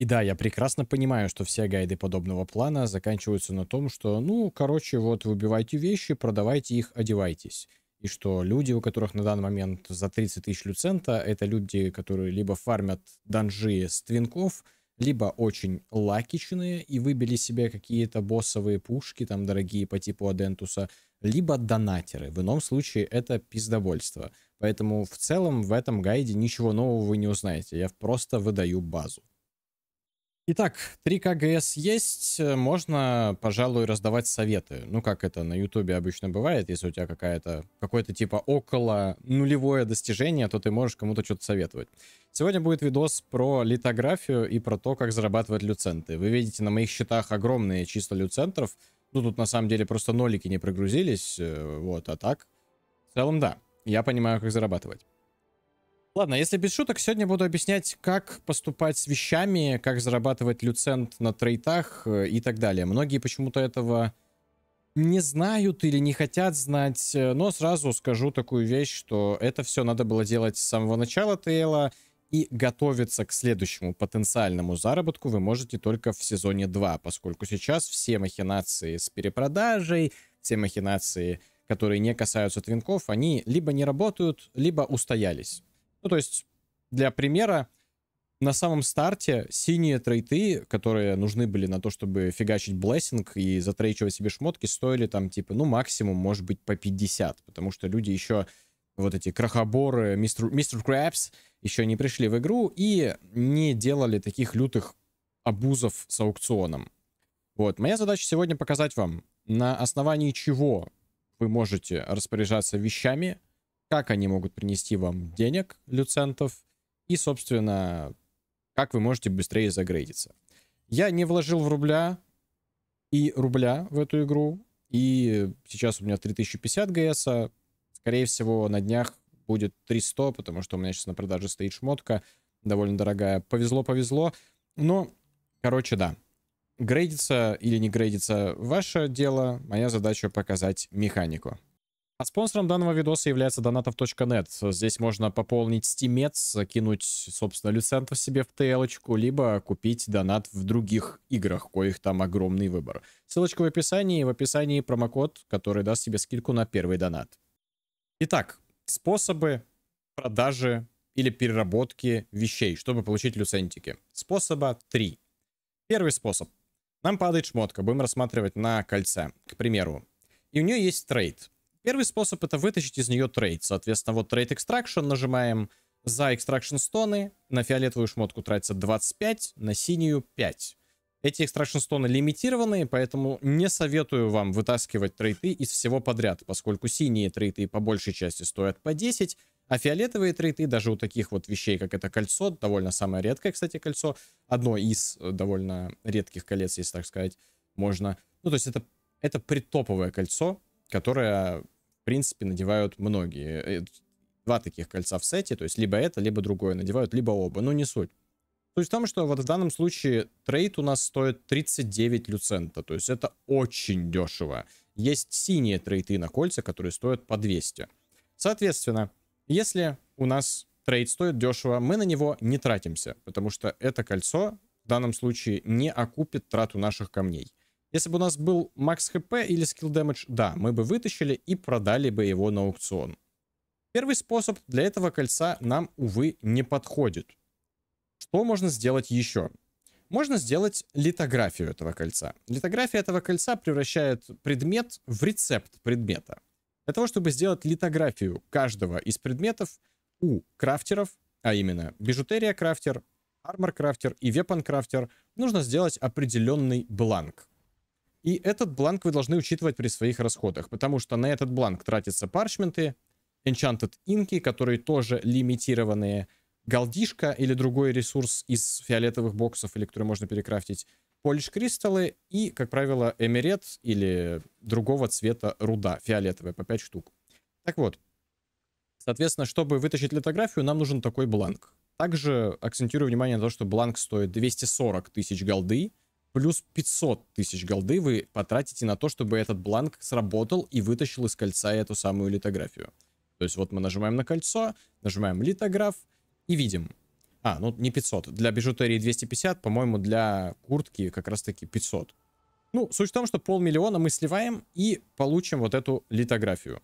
И да, я прекрасно понимаю, что все гайды подобного плана заканчиваются на том, что, ну, короче, вот выбивайте вещи, продавайте их, одевайтесь. И что люди, у которых на данный момент за 30 тысяч люцента, это люди, которые либо фармят данжи с твинков, либо очень лакичные и выбили себе какие-то боссовые пушки, там, дорогие по типу Адентуса, либо донатеры. В ином случае это пиздовольство. Поэтому в целом в этом гайде ничего нового вы не узнаете. Я просто выдаю базу. Итак, три кгс есть, э, можно, пожалуй, раздавать советы. Ну, как это на Ютубе обычно бывает, если у тебя какая-то какое-то типа около нулевое достижение, то ты можешь кому-то что-то советовать. Сегодня будет видос про литографию и про то, как зарабатывать люценты. Вы видите на моих счетах огромные числа люцентров. Ну, тут на самом деле просто нолики не прогрузились, э, вот, а так. В целом, да, я понимаю, как зарабатывать. Ладно, если без шуток, сегодня буду объяснять, как поступать с вещами, как зарабатывать люцент на трейтах э, и так далее. Многие почему-то этого не знают или не хотят знать, э, но сразу скажу такую вещь, что это все надо было делать с самого начала тейла, и готовиться к следующему потенциальному заработку вы можете только в сезоне 2, поскольку сейчас все махинации с перепродажей, все махинации, которые не касаются твинков, они либо не работают, либо устоялись. Ну, то есть, для примера, на самом старте синие трейты, которые нужны были на то, чтобы фигачить блессинг и затрейчивать себе шмотки, стоили там, типа, ну, максимум, может быть, по 50, потому что люди еще вот эти крохоборы, мистер, мистер Крабс еще не пришли в игру и не делали таких лютых абузов с аукционом. Вот, моя задача сегодня показать вам, на основании чего вы можете распоряжаться вещами, как они могут принести вам денег, люцентов, и, собственно, как вы можете быстрее загрейдиться. Я не вложил в рубля и рубля в эту игру, и сейчас у меня 3050 ГС, -а. скорее всего, на днях будет 300, потому что у меня сейчас на продаже стоит шмотка, довольно дорогая. Повезло-повезло, но, короче, да. Грейдится или не грейдится ваше дело, моя задача показать механику. А спонсором данного видоса является донатов.нет. Здесь можно пополнить стимец, кинуть, собственно, люцентов себе в ТЛ, либо купить донат в других играх, коих там огромный выбор. Ссылочка в описании, в описании промокод, который даст тебе скидку на первый донат. Итак, способы продажи или переработки вещей, чтобы получить люцентики. Способа три. Первый способ. Нам падает шмотка, будем рассматривать на кольце, к примеру. И у нее есть трейд. Первый способ это вытащить из нее трейд. Соответственно, вот трейд экстракшн нажимаем за экстракшн стоны. На фиолетовую шмотку тратится 25, на синюю 5. Эти экстракшн стоны лимитированные, поэтому не советую вам вытаскивать трейты из всего подряд, поскольку синие трейты по большей части стоят по 10, а фиолетовые трейты, даже у таких вот вещей, как это кольцо, довольно самое редкое, кстати, кольцо, одно из э, довольно редких колец, если так сказать, можно... Ну, то есть это, это притоповое кольцо, которое принципе, надевают многие. Э, э, два таких кольца в сете, то есть либо это, либо другое надевают, либо оба, но не суть. Суть в том, что вот в данном случае трейд у нас стоит 39 люцента, то есть это очень дешево. Есть синие трейты на кольца, которые стоят по 200. Соответственно, если у нас трейд стоит дешево, мы на него не тратимся, потому что это кольцо в данном случае не окупит трату наших камней. Если бы у нас был макс хп или скилл дэмэдж, да, мы бы вытащили и продали бы его на аукцион. Первый способ для этого кольца нам, увы, не подходит. Что можно сделать еще? Можно сделать литографию этого кольца. Литография этого кольца превращает предмет в рецепт предмета. Для того, чтобы сделать литографию каждого из предметов у крафтеров, а именно бижутерия крафтер, армор крафтер и вепан крафтер, нужно сделать определенный бланк. И этот бланк вы должны учитывать при своих расходах, потому что на этот бланк тратятся парчменты, Enchanted инки, которые тоже лимитированные, голдишка или другой ресурс из фиолетовых боксов, или который можно перекрафтить, полиш кристаллы и, как правило, эмерет или другого цвета руда, фиолетовая, по 5 штук. Так вот, соответственно, чтобы вытащить литографию, нам нужен такой бланк. Также акцентирую внимание на то, что бланк стоит 240 тысяч голды, плюс 500 тысяч голды вы потратите на то, чтобы этот бланк сработал и вытащил из кольца эту самую литографию. То есть вот мы нажимаем на кольцо, нажимаем литограф и видим. А, ну не 500. Для бижутерии 250, по-моему, для куртки как раз-таки 500. Ну, суть в том, что полмиллиона мы сливаем и получим вот эту литографию.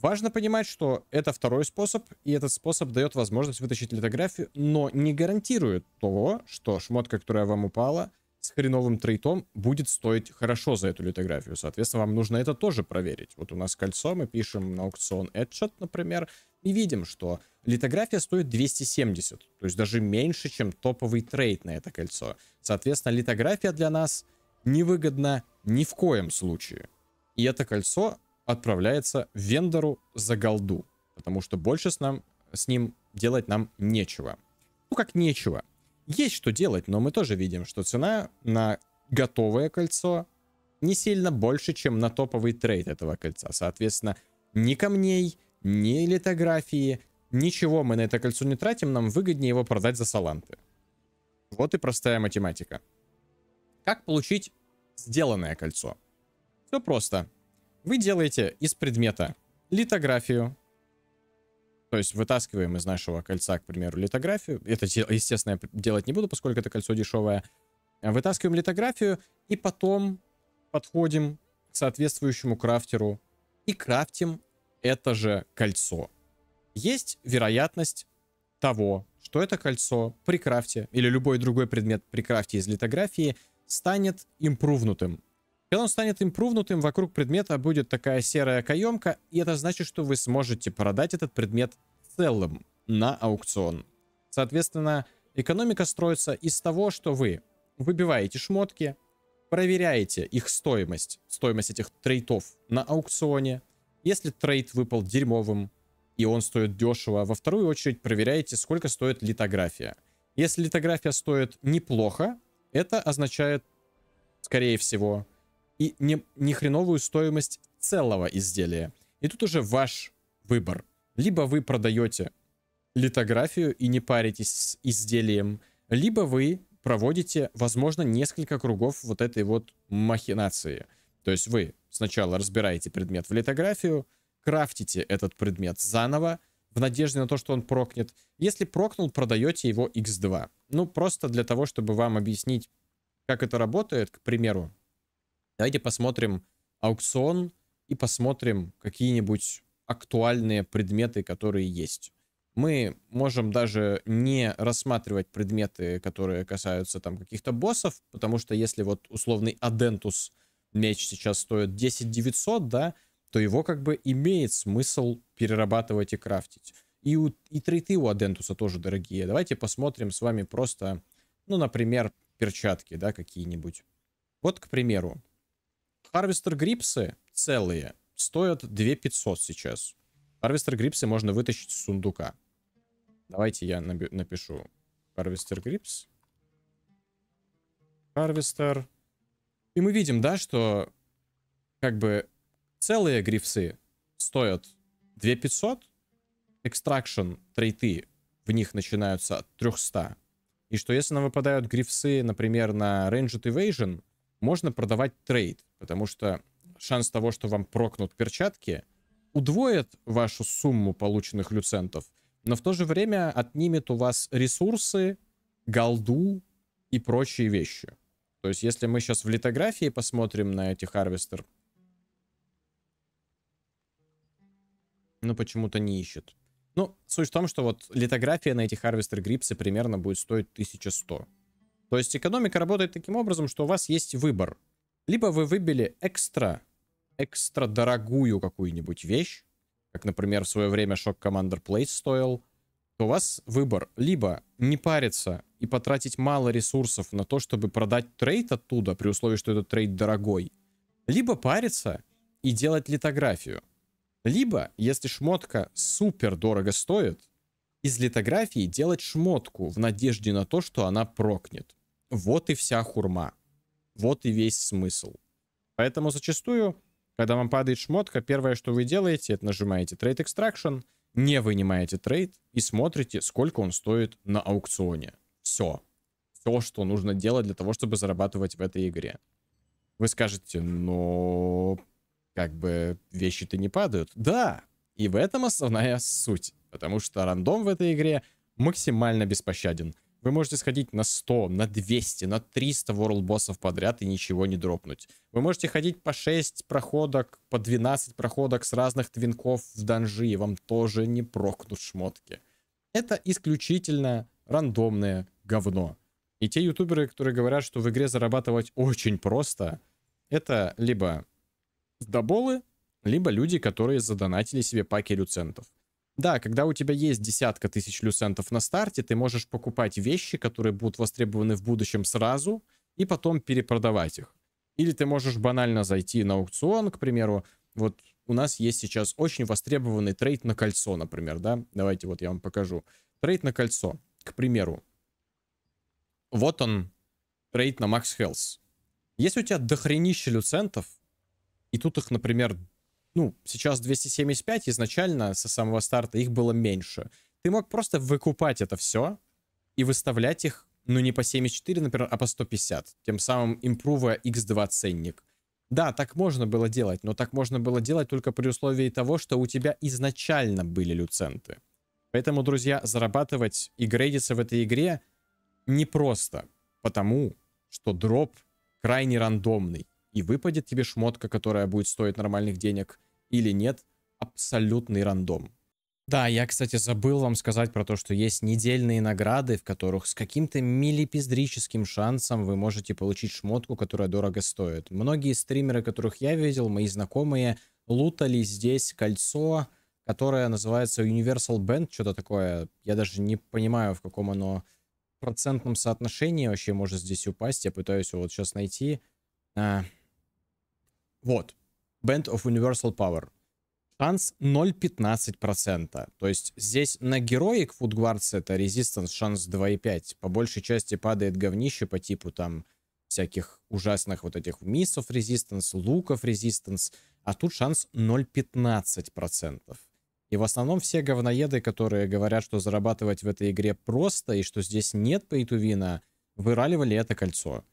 Важно понимать, что это второй способ, и этот способ дает возможность вытащить литографию, но не гарантирует того, что шмотка, которая вам упала, с хреновым трейтом будет стоить хорошо за эту литографию. Соответственно, вам нужно это тоже проверить. Вот у нас кольцо, мы пишем на аукцион Headshot, например, и видим, что литография стоит 270, то есть даже меньше, чем топовый трейд на это кольцо. Соответственно, литография для нас невыгодна ни в коем случае. И это кольцо отправляется вендору за голду, потому что больше с, нам, с ним делать нам нечего. Ну как нечего, есть что делать, но мы тоже видим, что цена на готовое кольцо не сильно больше, чем на топовый трейд этого кольца. Соответственно, ни камней, ни литографии, ничего мы на это кольцо не тратим, нам выгоднее его продать за саланты. Вот и простая математика. Как получить сделанное кольцо? Все просто. Вы делаете из предмета литографию, то есть вытаскиваем из нашего кольца, к примеру, литографию. Это, естественно, я делать не буду, поскольку это кольцо дешевое. А вытаскиваем литографию и потом подходим к соответствующему крафтеру и крафтим это же кольцо. Есть вероятность того, что это кольцо при крафте или любой другой предмет при крафте из литографии станет импрувнутым. Когда он станет импрувнутым, вокруг предмета будет такая серая каемка, и это значит, что вы сможете продать этот предмет целом на аукцион. Соответственно, экономика строится из того, что вы выбиваете шмотки, проверяете их стоимость, стоимость этих трейтов на аукционе. Если трейд выпал дерьмовым, и он стоит дешево, во вторую очередь проверяете, сколько стоит литография. Если литография стоит неплохо, это означает, скорее всего, и не, не хреновую стоимость целого изделия. И тут уже ваш выбор – либо вы продаете литографию и не паритесь с изделием, либо вы проводите, возможно, несколько кругов вот этой вот махинации. То есть вы сначала разбираете предмет в литографию, крафтите этот предмет заново, в надежде на то, что он прокнет. Если прокнул, продаете его x2. Ну, просто для того, чтобы вам объяснить, как это работает, к примеру, давайте посмотрим аукцион и посмотрим какие-нибудь актуальные предметы, которые есть. Мы можем даже не рассматривать предметы, которые касаются там каких-то боссов, потому что если вот условный Адентус меч сейчас стоит 10 900, да, то его как бы имеет смысл перерабатывать и крафтить. И, у, и трейты у Адентуса тоже дорогие. Давайте посмотрим с вами просто, ну, например, перчатки, да, какие-нибудь. Вот, к примеру, Харвестер Грипсы целые стоят 2500 сейчас. Харвестер грипсы можно вытащить с сундука. Давайте я напишу Harvester Grips. Harvester. И мы видим, да, что как бы целые грифсы стоят 2500, экстракшн трейты в них начинаются от 300. И что если нам выпадают грифсы, например, на Ranged Evasion, можно продавать трейд, потому что шанс того, что вам прокнут перчатки, удвоит вашу сумму полученных люцентов, но в то же время отнимет у вас ресурсы, голду и прочие вещи. То есть, если мы сейчас в литографии посмотрим на эти харвестер, ну, почему-то не ищет. Ну, суть в том, что вот литография на эти харвестер грипсы примерно будет стоить 1100. То есть экономика работает таким образом, что у вас есть выбор. Либо вы выбили экстра экстра дорогую какую-нибудь вещь, как, например, в свое время Shock Commander Place стоил, то у вас выбор либо не париться и потратить мало ресурсов на то, чтобы продать трейд оттуда, при условии, что этот трейд дорогой, либо париться и делать литографию. Либо, если шмотка супер дорого стоит, из литографии делать шмотку в надежде на то, что она прокнет. Вот и вся хурма. Вот и весь смысл. Поэтому зачастую когда вам падает шмотка, первое, что вы делаете, это нажимаете Trade Extraction, не вынимаете трейд и смотрите, сколько он стоит на аукционе. Все. Все, что нужно делать для того, чтобы зарабатывать в этой игре. Вы скажете, но «Ну, как бы вещи-то не падают. Да, и в этом основная суть, потому что рандом в этой игре максимально беспощаден. Вы можете сходить на 100, на 200, на 300 world боссов подряд и ничего не дропнуть. Вы можете ходить по 6 проходок, по 12 проходок с разных твинков в данжи, и вам тоже не прокнут шмотки. Это исключительно рандомное говно. И те ютуберы, которые говорят, что в игре зарабатывать очень просто, это либо доболы, либо люди, которые задонатили себе паки люцентов. Да, когда у тебя есть десятка тысяч люсентов на старте, ты можешь покупать вещи, которые будут востребованы в будущем сразу, и потом перепродавать их. Или ты можешь банально зайти на аукцион, к примеру, вот у нас есть сейчас очень востребованный трейд на кольцо, например, да? Давайте вот я вам покажу. Трейд на кольцо, к примеру. Вот он, трейд на Max Health. Если у тебя дохренища люцентов, и тут их, например, ну, сейчас 275 изначально со самого старта их было меньше. Ты мог просто выкупать это все и выставлять их, ну, не по 74, например, а по 150, тем самым импрувая x2 ценник. Да, так можно было делать, но так можно было делать только при условии того, что у тебя изначально были люценты. Поэтому, друзья, зарабатывать и грейдиться в этой игре непросто, потому что дроп крайне рандомный, и выпадет тебе шмотка, которая будет стоить нормальных денег – или нет, абсолютный рандом. Да, я, кстати, забыл вам сказать про то, что есть недельные награды, в которых с каким-то милипиздрическим шансом вы можете получить шмотку, которая дорого стоит. Многие стримеры, которых я видел, мои знакомые, лутали здесь кольцо, которое называется Universal Band, что-то такое. Я даже не понимаю, в каком оно процентном соотношении вообще может здесь упасть. Я пытаюсь его вот сейчас найти. А... Вот, Band of Universal Power. Шанс 0,15%. То есть здесь на героик Фудгвардс это резистанс шанс 2,5. По большей части падает говнище по типу там всяких ужасных вот этих миссов резистанс, луков резистанс. А тут шанс 0,15%. И в основном все говноеды, которые говорят, что зарабатывать в этой игре просто и что здесь нет пейтувина, выраливали это кольцо.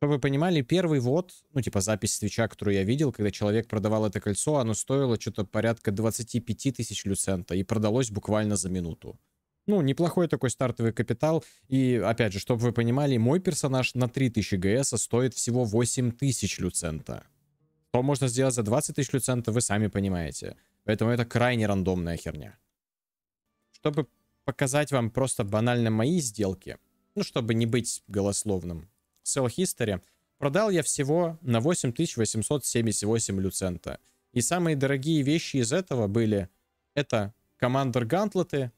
Чтобы вы понимали, первый вот, ну типа запись свеча, которую я видел, когда человек продавал это кольцо, оно стоило что-то порядка 25 тысяч люцента и продалось буквально за минуту. Ну, неплохой такой стартовый капитал. И, опять же, чтобы вы понимали, мой персонаж на 3000 ГС стоит всего тысяч люцента. Что можно сделать за 20 тысяч люцента, вы сами понимаете. Поэтому это крайне рандомная херня. Чтобы показать вам просто банально мои сделки, ну, чтобы не быть голословным, Sell History, продал я всего на 8878 люцента. И самые дорогие вещи из этого были... Это командор гантлеты,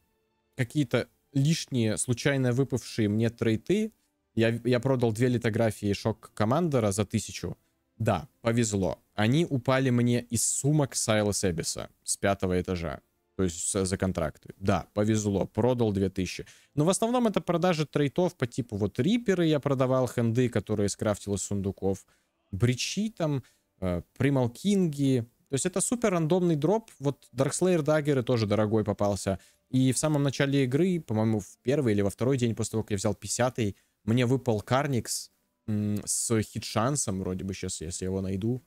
какие-то лишние, случайно выпавшие мне трейты. Я, я продал две литографии шок Командера за тысячу. Да, повезло. Они упали мне из сумок Сайла Себиса с пятого этажа то есть за контракты. Да, повезло, продал 2000. Но в основном это продажи трейтов по типу вот риперы я продавал, хенды, которые скрафтил из сундуков, бричи там, э, прималкинги. То есть это супер рандомный дроп. Вот Darkslayer Dagger тоже дорогой попался. И в самом начале игры, по-моему, в первый или во второй день после того, как я взял 50-й, мне выпал Карникс с хит-шансом, вроде бы сейчас, если я его найду.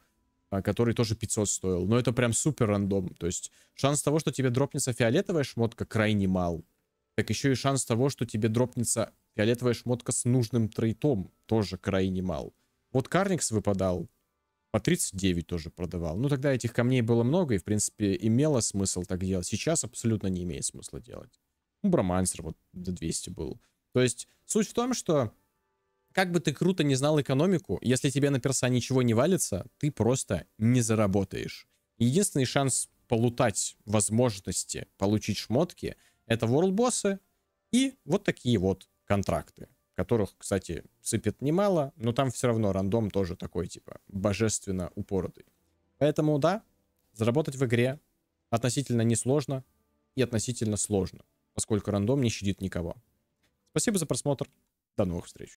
А, который тоже 500 стоил. Но это прям супер рандом. То есть шанс того, что тебе дропнется фиолетовая шмотка, крайне мал. Так еще и шанс того, что тебе дропнется фиолетовая шмотка с нужным трейтом, тоже крайне мал. Вот Карникс выпадал, по 39 тоже продавал. Ну, тогда этих камней было много, и, в принципе, имело смысл так делать. Сейчас абсолютно не имеет смысла делать. Ну, Бромансер вот до 200 был. То есть суть в том, что как бы ты круто не знал экономику, если тебе на перса ничего не валится, ты просто не заработаешь. Единственный шанс полутать возможности получить шмотки — это ворлдбоссы и вот такие вот контракты, которых, кстати, сыпет немало, но там все равно рандом тоже такой, типа, божественно упоротый. Поэтому, да, заработать в игре относительно несложно и относительно сложно, поскольку рандом не щадит никого. Спасибо за просмотр. До новых встреч.